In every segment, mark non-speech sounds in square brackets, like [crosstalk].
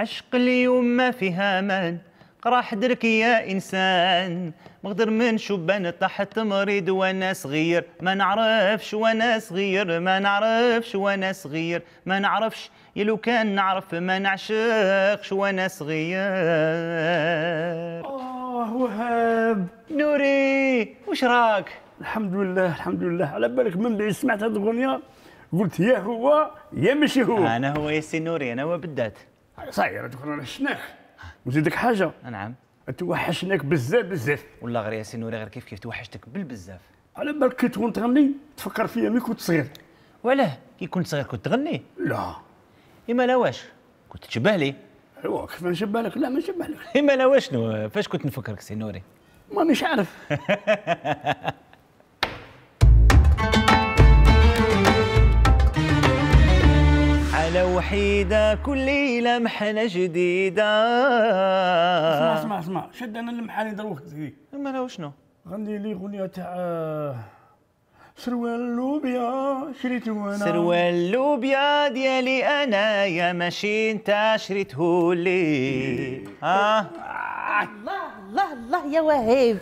عشق اليوم ما فيها امان قرا حدرك يا انسان مقدر من شبان تحت مريض وانا صغير ما نعرفش وانا صغير ما نعرفش وانا صغير ما نعرفش يا لو كان نعرف ما نعشقش وانا صغير اه وهاب نوري وش راك الحمد لله الحمد لله على بالك من بعد سمعت هذه الاغنيه قلت يا هو يا ماشي هو انا هو يا سي نوري انا هو بالذات صاير تكون وحشناك وزيدك حاجه نعم توحشناك بزاف بزاف والله غير ياسين نوري غير كيف كيف توحشتك بالبزاف على بالك كي تكون تغني تفكر فيا مي كنت صغير وعلاه كي كنت صغير كنت تغني لا اما لا واش كنت تشبه لي ايوا كيف نشبه لك لا ما نشبه لك اما لا واش فاش كنت نفكرك سي نوري مانيش عارف [laughs] لو وحيدة كل لمحة جديدة اسمع اسمع اسمع شد انا اللمحة اللي دروك اما مالها وشنو؟ غندي لي غنية تاع آه، سروال لوبيا شريته انا سروال لوبيا ديالي انا يا ماشي انت شريته لي ها آه. الله الله الله يا وهيب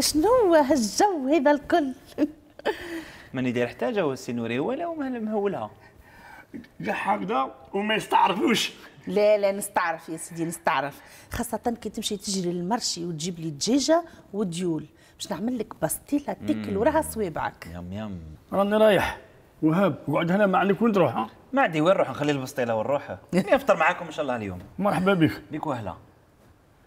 شنو هالجو هذا الكل ماني داير حتى جو السي نوري ولا مهولها جا هكذا وما يستعرفوش لا لا نستعرف يا سيدي نستعرف خاصة كي تمشي تجري للمرشي وتجيب لي دجاجة وديول باش نعمل لك باستيلا تاكل وراها صوابعك يم يم راني رايح وهاب وقعد هنا ما عندك وين تروح ما عندي وين نروح نخلي البسطيلة ونروح [laughs] نفطر معاكم إن شاء الله اليوم مرحبا بك بك وهلا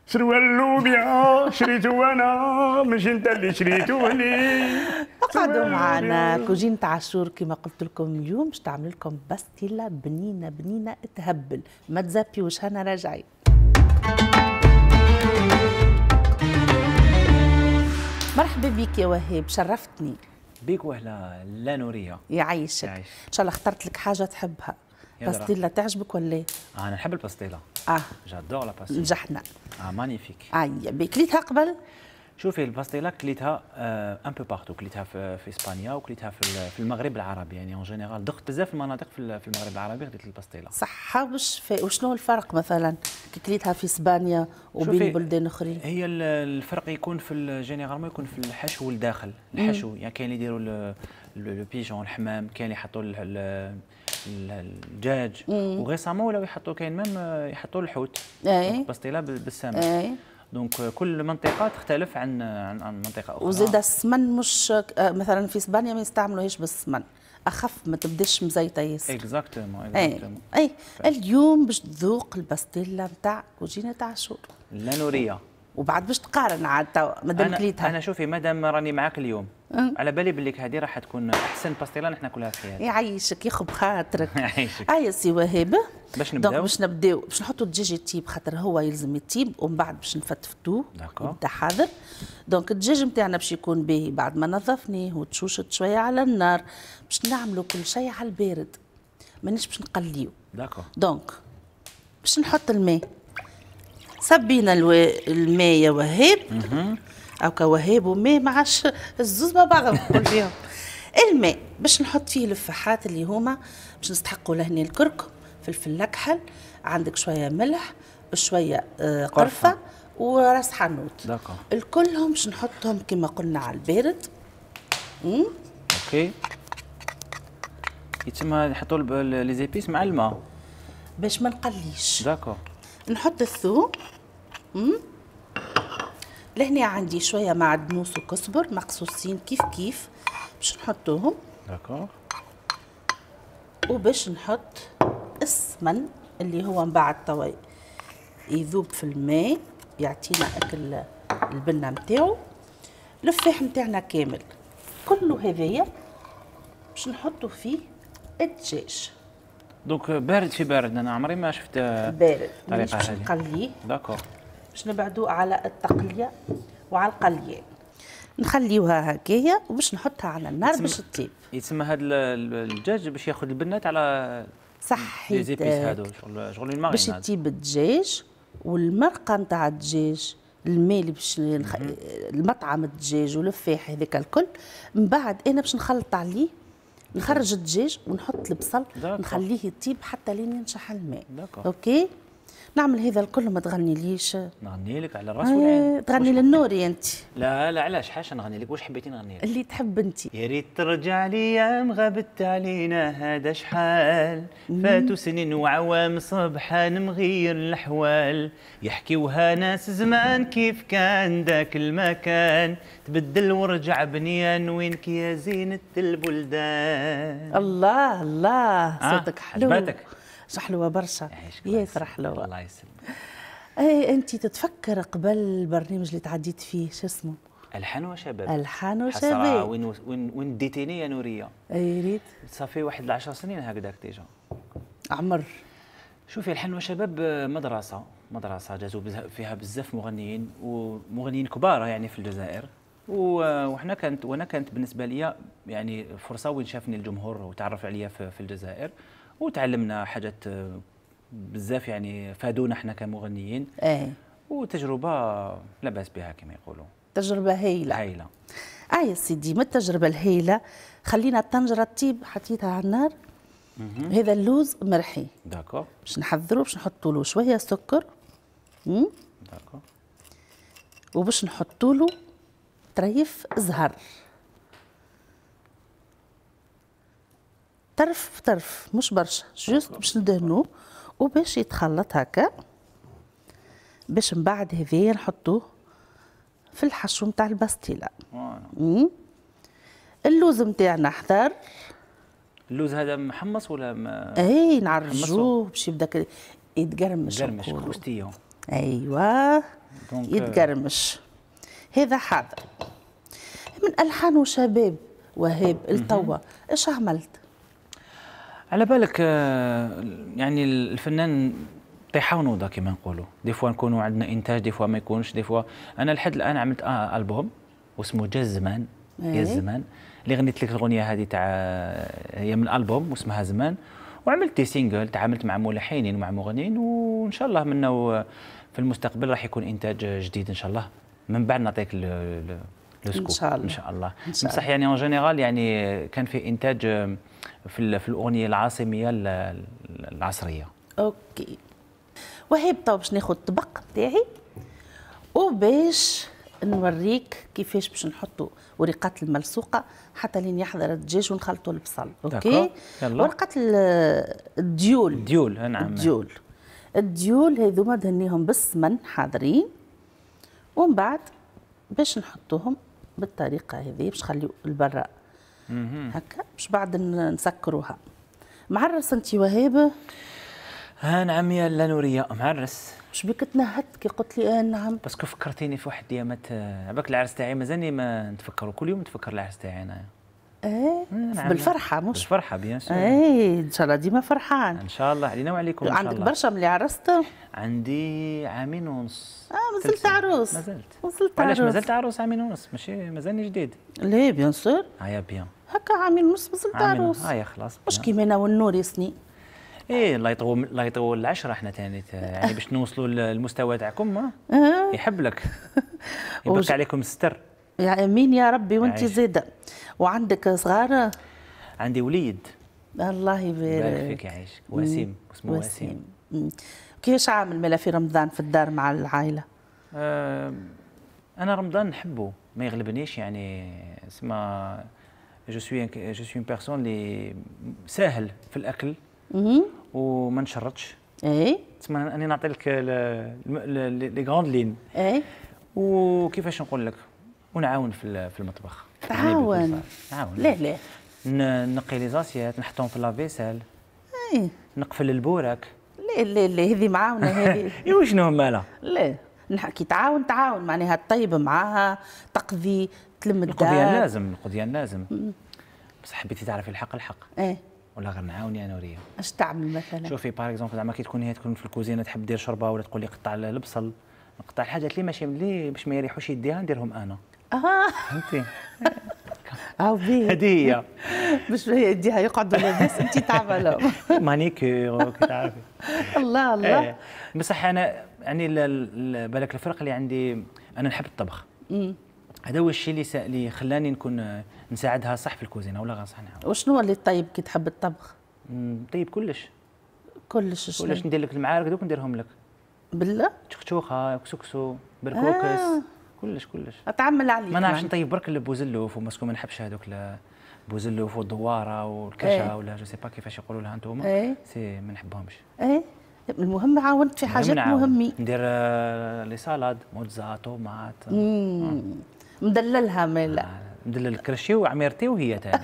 سروال اللوبيا شريته انا مش انت اللي شريته لي [laughs] اقعدوا معنا كوجينة عاشور كما قلت لكم اليوم باش تعمل لكم باستيلا بنينه بنينه تهبل ما تزابيوش هنا راجعين مرحبا بك يا وهاب شرفتني بيك وهلا لا نورية يعيشك يعيش. ان شاء الله اخترت لك حاجه تحبها باستيلا تعجبك ولا إيه؟ انا نحب الباستيلا اه جادور لا باستيلا نجحنا اه مانيفيك اي بكليتها قبل شوفي الباستيلا كليتها ان بو بارتو كليتها في, اسبانيا وكليتها في, المغرب العربي يعني اون جينيرال دخت بزاف المناطق في, المغرب العربي خديت الباستيلا صح واش وشنو الفرق مثلا كي كليتها في اسبانيا وبين بلدان اخرين هي الفرق يكون في ما يكون في الحشو الداخل الحشو مم. يعني كاين اللي يديروا لو بيجون الحمام كاين اللي يحطوا الدجاج وغيسامون ولاو يحطوا كاين ميم آه، يحطوا الحوت إيه. الباستيلا بالسمك إيه. دونك كل منطقه تختلف عن عن, عن منطقه اخرى وزيد السمن مش آه، مثلا في اسبانيا ما يستعملوهاش بالسمن اخف ما تبداش مزيته ياسر اكزاكتومون اي اي اليوم باش تذوق الباستيلا نتاع كوجينه تاع الشور. لا نوريه وبعد باش تقارن عاد ما مادام كليتها انا شوفي مادام راني معاك اليوم أه. على بالي بلي هذه راح تكون احسن باستيلا نحن كلها في حياتنا يعيشك يخب خاطرك [laughs] يعيشك اي سي وهاب باش نبداو دونك باش نبداو باش نحطوا الدجاج يطيب خاطر هو يلزم يطيب ومن بعد باش نفتفتوه نتاع حاضر دونك الدجاج نتاعنا باش يكون باهي بعد ما نظفناه وتشوشت شويه على النار باش نعملوا كل شيء على البارد مانيش باش نقليو داكور دونك باش نحط الماء صبينا الماء يا وهاب او كوهاب وماء ما عادش الزوز ما بعرف نقول [laughs] فيهم الماء باش نحط فيه الفحات اللي هما باش نستحقوا لهنا الكركم فلفل اكحل عندك شويه ملح شويه آه، قرفه وراس حنوت الكلهم باش نحطهم كما قلنا على البارد اوكي يتسمى نحطوا لي زيبيس مع الماء باش ما نقليش داكو نحط الثوم لهنا عندي شويه معدنوس وكزبر مقصوصين كيف كيف باش نحطوهم داكور وباش نحط السمن اللي هو من بعد توا يذوب في الماء يعطينا اكل البنه نتاعو الفاح نتاعنا كامل كله هذايا باش نحطو فيه الدجاج دونك بارد في بارد انا عمري ما شفت بارد مش باش نقليه داكور باش نبعدو على التقليه وعلى القليه نخليوها هكايا وباش نحطها على النار باش تطيب يتسمى هذا الدجاج باش ياخذ البنات على صح هادو شغل شغل باش تطيب الدجاج والمرقه نتاع الدجاج الماء اللي باش نخ... المطعم الدجاج والفاح هذاك الكل من بعد انا باش نخلط عليه نخرج الدجاج ونحط البصل نخليه يطيب حتى لين ينشح الماء اوكي نعمل هذا الكل ما تغني ليش نغني لك على الراس آه، والعين تغني للنوري انت لا لا علاش حاشا نغني لك واش حبيتي نغني لك اللي تحب انت يا ريت ترجع ليا مغبت علينا هذا شحال فاتوا سنين وعوام صبحان مغير الاحوال يحكيوها ناس زمان كيف كان ذاك المكان تبدل ورجع بنيان وينك يا زينة البلدان الله الله آه، صوتك حلو عجبتك صحلوة برشا يفرح إيه، له الله يسلمك اي انت تتفكر قبل البرنامج اللي تعديت فيه شو اسمه الحان وشباب الحان وشباب وين وين وين ديتيني يا نوريه اي ريت صافي واحد 10 سنين هكذاك ديجا عمر شوفي الحان وشباب آه، مدرسه مدرسه جازوا فيها بزاف مغنيين ومغنيين كبار يعني في الجزائر وحنا كانت وانا كانت بالنسبه لي يعني فرصه وين شافني الجمهور وتعرف عليا في الجزائر وتعلمنا حاجات آه، بزاف يعني فادونا احنا كمغنيين ايه وتجربه لا باس بها كما يقولوا تجربه هايله هايله اه يا سيدي من التجربه الهايله خلينا الطنجره تطيب حطيتها على النار مم. هذا اللوز مرحي داكو باش نحضرو باش نحطوا له شويه سكر امم داكو وباش نحطوا له طريف زهر طرف بطرف مش برشا جوست باش ندهنو وباش يتخلط هكا باش من بعد هذايا نحطوه في الحشو نتاع الباستيلا اللوز نتاعنا حذر اللوز هذا محمص ولا ما اي نعرجوه باش يبدا يتقرمش يتقرمش كروستيون ايوا يتقرمش هذا حاضر من الحان وشباب وهاب التوا اش عملت على بالك آه، يعني الفنان طيحه ونوضه كيما نقولوا دي فوا نكونوا عندنا انتاج دي فوا ما يكونش دي فوا انا لحد الان عملت آه البوم واسمه جا الزمان يا إيه. الزمان اللي غنيت لك الاغنيه هذه تاع آه، هي من البوم واسمها زمان وعملت دي سينجل تعاملت مع ملحنين ومع مغنيين وان شاء الله منا آه، في المستقبل راح يكون انتاج جديد ان شاء الله من بعد نعطيك لو سكوب ان شاء الله ان شاء الله بصح يعني اون جينيرال يعني كان في انتاج في في الاغنيه العاصميه العصريه اوكي وهيب تو طيب، باش ناخذ الطبق تاعي وباش نوريك كيفاش باش نحطوا ورقات الملصوقه حتى لين يحضر الدجاج ونخلطوا البصل اوكي ورقه الديول الديول نعم الديول الديول هذوما دهنيهم بالسمن حاضرين ومن بعد باش نحطوهم بالطريقه هذه باش نخليو البرا هكا باش بعد نسكروها معرس انت وهيبة ها آه، نعم يا اللانوريه معرس مش بك تنهد كي قلت لي اه نعم باسكو فكرتيني في واحد ديامات عباك العرس تاعي مازالني ما نتفكره كل يوم نتفكر العرس تاعي انا ايه نعم. بالفرحه مش فرحة بيان سور ايه ان شاء الله ديما فرحان ان شاء الله علينا وعليكم ان شاء الله عندك برشا ملي عرست عندي عامين ونص اه مازلت عروس مازلت وصلت عروس علاش مازلت عروس عامين ونص ماشي مازالني جديد ليه بيان سور هيا آه، بيان هكا عامين ونص مازلت عروس هيا آه، خلاص مش كيما انا والنور يسني ايه الله يطول الله يطول العشره احنا ثاني يعني باش نوصلوا للمستوى تاعكم آه؟ [laughs] يحب لك [laughs] يبارك عليكم الستر يا امين يا ربي وانت زاده وعندك صغار عندي وليد الله يبارك فيك يعيشك وسيم اسمه وسيم, وسيم. كيفاش عامل ملا في رمضان في الدار مع العائله آه، انا رمضان نحبه ما يغلبنيش يعني اسمع جو سوي جو سوي بيرسون اللي ساهل في الاكل وما نشرطش اي تسمى اني نعطي لك لي غراند لين اي وكيفاش نقول لك ونعاون في في المطبخ تعاون نعاون يعني ليه ليه نقي لي زاسيات نحطهم في لافيسال نقفل البوراك ليه ليه ليه هذه معاونه هذه [laughs] ايوا شنو مالها ليه كي تعاون تعاون معناها طيب معاها تقضي تلم الدار القضيان لازم القضيان لازم بس حبيتي تعرفي الحق الحق ايه ولا غير نعاوني انا وريا اش تعمل مثلا شوفي باغ اكزومبل زعما كي تكون هي تكون في الكوزينه تحب دير شربه ولا تقول لي قطع البصل نقطع الحاجات اللي ماشي اللي باش ما يريحوش يديها نديرهم انا اه انت او ah بي هديه مش هي يديها يقعدوا بس انت تعملوا [laughs] مانيكير تعرفي الله الله ايه بصح انا يعني بالك الفرق اللي عندي انا نحب الطبخ هذا هو الشيء اللي اللي خلاني نكون نساعدها صح في الكوزينه ولا غير صح نعم وشنو اللي طيب كي تحب الطبخ؟ طيب كلش كلش كلش ندير لك المعارك دوك نديرهم لك بالله؟ تشخشوخه كسكسو بركوكس آه. كلش كلش اتعمل عليك ما نعرفش نطيب يعني. برك البوزلوف وما ما نحبش هذوك بوزلوف والدواره والكشا ايه؟ ولا جو سي با كيفاش يقولوا لها انتم ايه؟ سي ما نحبهمش ايه المهم عاونت في حاجات مهمه ندير آه، لي سالاد موتزا طوماط مدللها مالا آه. مدلل كرشي وعميرتي وهي تاني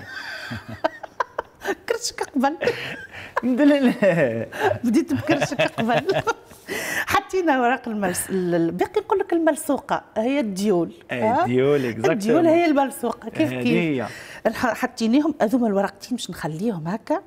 [laughs] كرشك قبل [laughs] مدلل بديت بكرشك قبل [laughs] حطينا اوراق الملس باقي نقول لك الملسوقه هي الديول إيه، الديول الديول هي الملسوقه كيف كيف حطيناهم هذوما الورقتين باش نخليهم هكا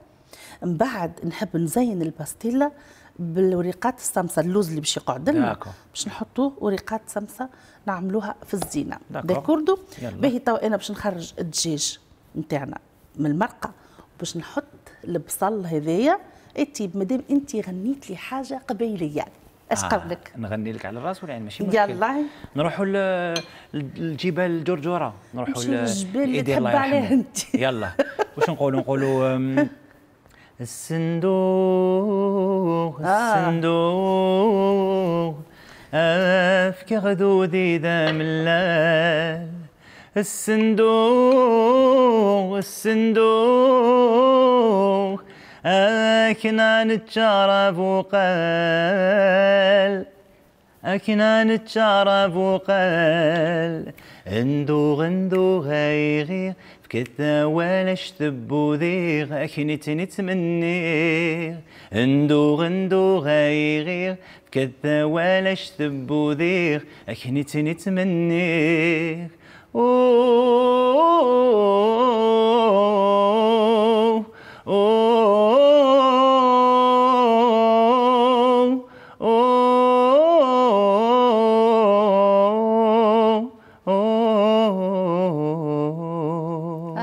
من بعد نحب نزين الباستيلا بالوريقات السمسه اللوز اللي باش يقعد لنا باش نحطوه وريقات سمسه نعملوها في الزينه داكوردو باهي تو انا باش نخرج الدجاج نتاعنا من المرقه باش نحط البصل هذايا انت مادام انت غنيت لي حاجه قبيليه يعني اش آه، لك آه. نغني لك على الراس ولا يعني ماشي مشكل يلا نروحوا للجبال جرجوره نروحوا للجبال اللي تحب عليها انت [laughs] يلا واش نقولوا نقولوا آه. الصندوق الصندوق افك غدودي ذا ملال الصندوق الصندوق كنا نتشارب وقال أكنا نتشارب وقال ندوغ ندوغ يغير كذا ولا شتب وذيغ أكنت نتمنيغ ندوغ ندوغ يغير كذا ولا شتب وذيغ أكنت نتمنيغ أوه أوه أوه أوه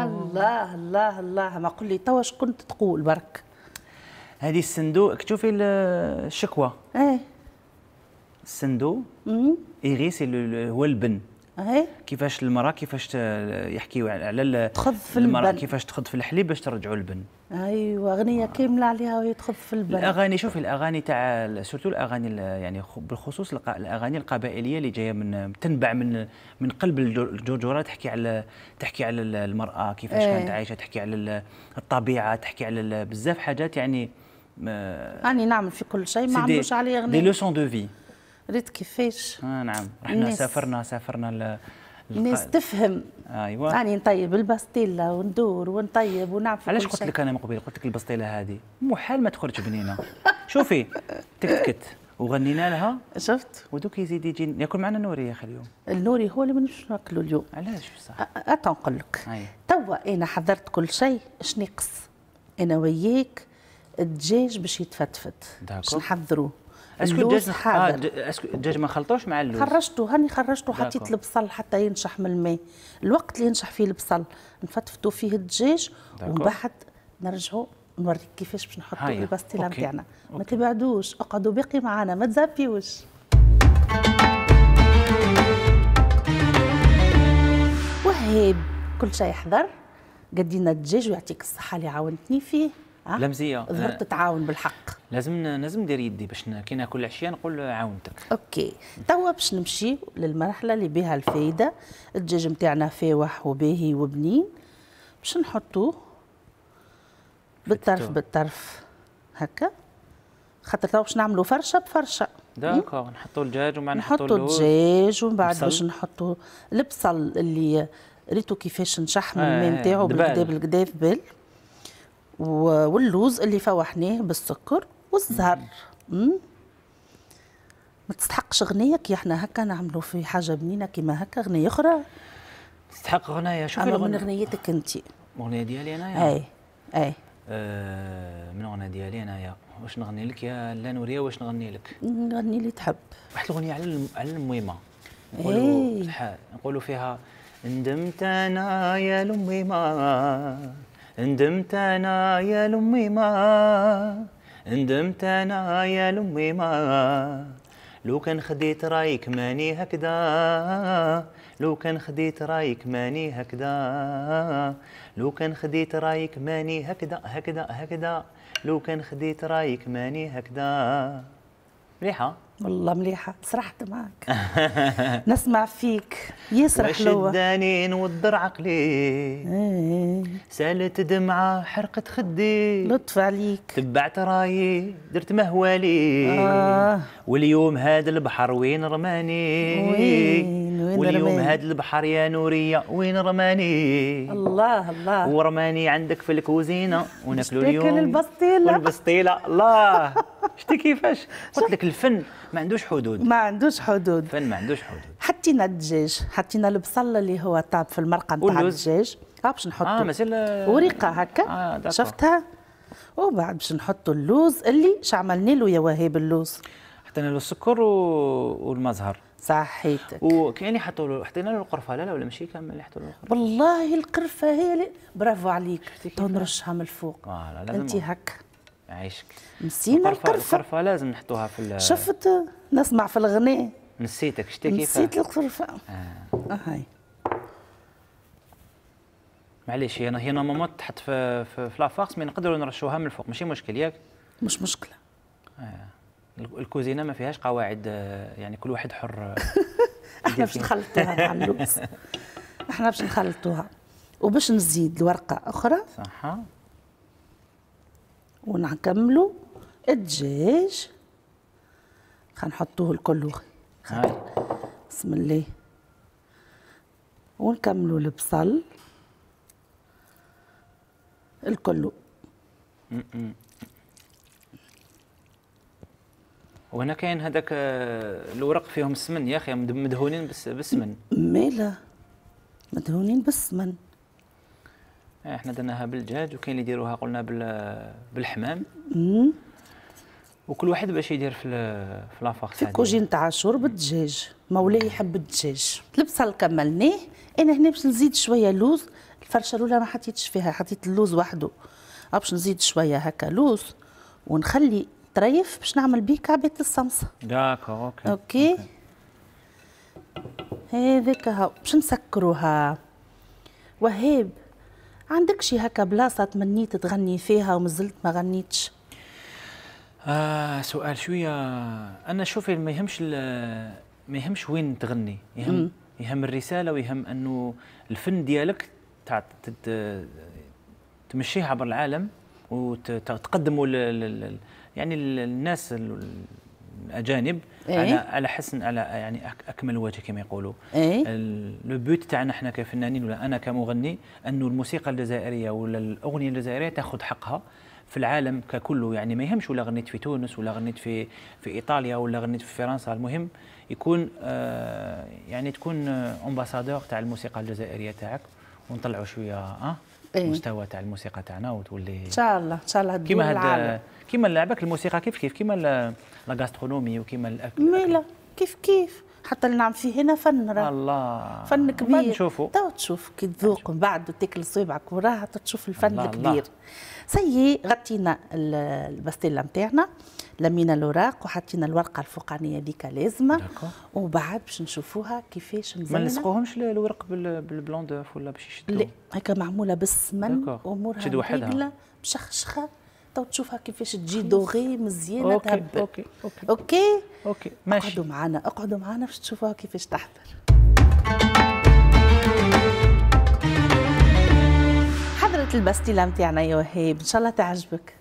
الله الله الله ما قل لي توا كنت تقول برك هذه الصندوق كتشوفي الشكوى ايه الصندوق ايغي هو البن كيفاش المراه كيفاش يحكيو على تخض في المراه كيفاش تخض في الحليب باش ترجعوا البن ايوا اغنيه آه. كامله عليها وهي تخض في البن الاغاني شوفي الاغاني تاع سورتو الاغاني يعني بالخصوص الاغاني القبائليه اللي جايه من تنبع من من قلب الجرجره تحكي على تحكي على المراه كيفاش أي. كانت عايشه تحكي على الطبيعه تحكي على بزاف حاجات يعني يعني نعمل في كل شيء ما عملوش عليه اغنيه دي لوسون دو في ريت كيفاش آه نعم رحنا سافرنا سافرنا ل... الناس تفهم ايوا يعني نطيب البسطيلة وندور ونطيب ونعرف علاش قلت لك انا من قبيل قلت لك البسطيلة هذه محال ما تخرج بنينه شوفي تكتكت وغنينا لها شفت ودوك يزيد يجي ياكل معنا نوري يا اخي اليوم النوري هو اللي مانيش ناكلو اليوم علاش بصح اتا نقول لك أيوة. توا انا حضرت كل شيء اش نقص انا وياك الدجاج باش يتفتفت باش نحضروه اسكو الدجاج هذا اسكو الدجاج ما خلطوش مع اللوز خرجته هاني خرجته حطيت البصل حتى ينشح من الماء الوقت اللي ينشح فيه البصل نفتفتو فيه الدجاج ومن بعد نرجعوا نوريك كيفاش باش نحطوا الباستيلا نتاعنا ما تبعدوش اقعدوا باقي معنا ما تزابيوش وهيب كل شيء حضر قدينا الدجاج ويعطيك الصحه اللي عاونتني فيه لمزيه ظهر تتعاون بالحق لازم لازم ندير يدي باش كي ناكل العشيه نقول عاونتك اوكي توا باش نمشي للمرحله اللي بها الفايده الدجاج نتاعنا فاوح وباهي وبنين باش نحطوه بالطرف بالطرف هكا خاطر توا باش نعملوا فرشه بفرشه داكوغ نحطوا الدجاج ومن بعد نحطوا الدجاج ومن بعد باش نحطوا البصل اللي ريتو كيفاش نشحموا آه، الماء نتاعو بالكدا بالكدا في بال واللوز اللي فوحناه بالسكر والزهر ما تستحقش غنيه كي احنا هكا نعملوا في حاجه بنينه كيما هكا غنيه اخرى تستحق غنيه شوفي اما من غنيتك انت الاغنيه ديالي انايا اي اي آه من الاغنيه ديالي انايا واش نغني لك يا لا نوريا واش نغني لك نغني اللي تحب واحد الاغنيه على على الميمه نقولوا إيه. نقولوا فيها ندمت انا يا لميمه ندمت انا يا لامي ما ندمت انا يا لامي ما لو كان خديت رايك ماني هكذا لو كان خديت رايك ماني هكذا لو كان خديت رايك ماني هكذا هكذا هكذا لو كان خديت رايك ماني هكذا مليحة والله مليحة سرحت معك [laughs] نسمع فيك يسرح حلوة الدانين والدرع عقلي إيه. سالت دمعة حرقت خدي لطف عليك تبعت رايي درت مهوالي آه. واليوم هذا البحر وين رماني وين وين واليوم هذا البحر يا نورية وين رماني الله الله ورماني عندك في الكوزينة وناكلوا اليوم البسطيلة والبسطيلة الله [laughs] شتي كيفاش قلت لك الفن ما عندوش حدود ما عندوش حدود الفن ما عندوش حدود حطينا الدجاج حطينا البصل اللي هو طاب في المرقه نتاع الدجاج ها باش نحطو اه مازال وريقه هكا آه شفتها وبعد باش نحطوا اللوز اللي شعملنا له يا وهيب اللوز حطينا له السكر و... والمزهر صحيتك اللي حطوا له حطينا له القرفه لا لا ولا ماشي كامل اللي حطوا له القرفه والله القرفه هي اللي... برافو عليك تنرشها من الفوق انت هكا عيشك نسينا القرفه القرفه لازم نحطوها في شفت نسمع في الغناء نسيتك شتي كيف نسيت القرفه آه. آه، هاي معليش هي هي ماما تحط في في, في لافاكس مي نقدروا نرشوها من الفوق ماشي مشكل ياك مش مشكله آه. الكوزينه ما فيهاش قواعد آه، يعني كل واحد حر آه، [laughs] احنا باش نخلطوها مع اللبس [laughs] احنا باش نخلطوها وباش نزيد الورقه اخرى صح ونكملوا الدجاج خنحطوه الكل هاي بسم الله ونكملوا البصل الكل وهنا كاين هذاك آه، الورق فيهم السمن يا اخي مدهونين بالسمن مالا مدهونين بالسمن آه، احنا درناها بالدجاج وكاين اللي يديروها قلنا بالحمام وكل واحد باش يدير في في لافاخ في كوجين تاع شوربه الدجاج مولاي يحب الدجاج البصل كملناه انا هنا باش نزيد شويه لوز الفرشه الاولى ما حطيتش فيها حطيت اللوز وحده أه، باش نزيد شويه هكا لوز ونخلي طريف باش نعمل بيه كعبه الصمصه داكو اوكي اوكي, أوكي. هذاك هاو باش نسكروها وهيب عندك شي هكا بلاصه تمنيت تغني فيها ومازلت ما غنيتش آه سؤال شويه انا شوفي ما يهمش ما يهمش وين تغني يهم مم. يهم الرساله ويهم انه الفن ديالك تاع تمشيه عبر العالم وتقدمه يعني الناس الاجانب إيه؟ على على حسن على يعني اكمل وجه كما يقولوا إيه؟ لو بوت تاعنا احنا كفنانين ولا انا كمغني انه الموسيقى الجزائريه ولا الاغنيه الجزائريه تاخذ حقها في العالم ككله يعني ما يهمش ولا غنيت في تونس ولا غنيت في في ايطاليا ولا غنيت في فرنسا المهم يكون آه يعني تكون امباسادور آه، تاع الموسيقى الجزائريه تاعك ونطلعوا شويه أه؟ إيه؟ مستوى تاع الموسيقى تاعنا وتولي ان شاء الله ان شاء الله كيما هاد كيما لعبك الموسيقى كيف كيف كيما لا غاسترونومي وكيما الاكل ميلا كيف كيف حتى اللي نعم فيه هنا فن راه الله فن كبير نشوفه تو تشوف كي تذوق من بعد وتاكل صويبعك وراها تشوف الفن الله الكبير الله. غطينا الباستيلا نتاعنا لمينا الوراق وحطينا الورقه الفوقانيه ديك لازمه وبعد باش نشوفوها كيفاش مزينه ما نلصقوهمش الورق بالبلوندوف ولا باش يشدوا لا هكا معموله بالسمن امورها تشد وحدها مشخشخه تو تشوفها كيفاش تجي دوغي مزيانه أوكي. تهبل اوكي اوكي اوكي اوكي ماشي اقعدوا معنا اقعدوا معنا باش تشوفوها كيفاش تحضر حضرة الباستيلا نتاعنا يا وهيب ان شاء الله تعجبك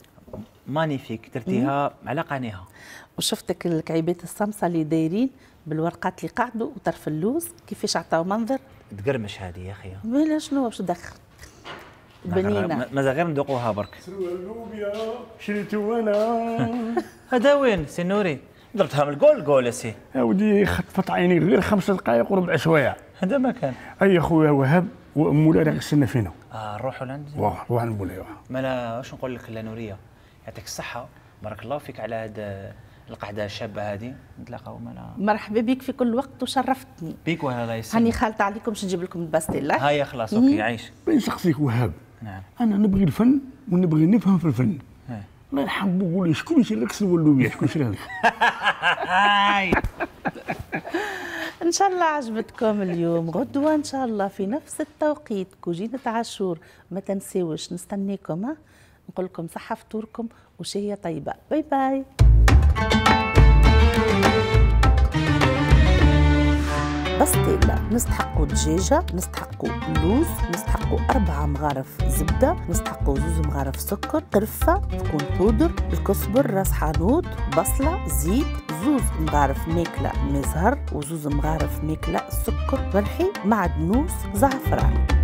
مانيفيك درتيها على قناها وشفتك الكعيبات الصمصه اللي دايرين بالورقات اللي قعدوا وطرف اللوز كيفاش عطاو منظر تقرمش هذه يا اخي ولا شنو باش دخل بنينه ماذا غير نذوقوها برك شريتو انا هذا وين سي نوري ضربتها من الجول جول يا يا ودي خطفت عيني غير خمس دقائق وربع شويه هذا ما كان اي خويا وهاب ومولاي غسلنا فينا اه نروحوا لعند نروحوا لعند مولاي مالا واش نقول لك لا نوريه يعطيك الصحه بارك الله فيك على هذا القعده الشابه هذه نتلاقاو مالا مرحبا بك في كل وقت وشرفتني بك وهلا الله يسلمك هاني خالطه عليكم باش نجيب لكم الباستيلا هيا خلاص اوكي عايش بين شخصيك وهاب نعم انا نبغي الفن ونبغي نفهم في الفن الله يرحم بوك ولا شكون يشري لك الولوبيه شكون يشري لك [laughs] ان شاء الله عجبتكم اليوم غدوه ان شاء الله في نفس التوقيت كوجينة عاشور ما تنساوش نستنيكم ها نقول لكم صحة فطوركم وشهية طيبة باي باي بسطيلة نستحقوا دجاجة نستحقوا لوز نستحقوا أربعة مغارف زبدة نستحقوا زوز مغارف سكر قرفة تكون بودر الكسبر راس حانوت بصلة زيت زوز مغارف ماكلة مزهر وزوز مغارف ماكلة سكر فرحي معدنوس زعفران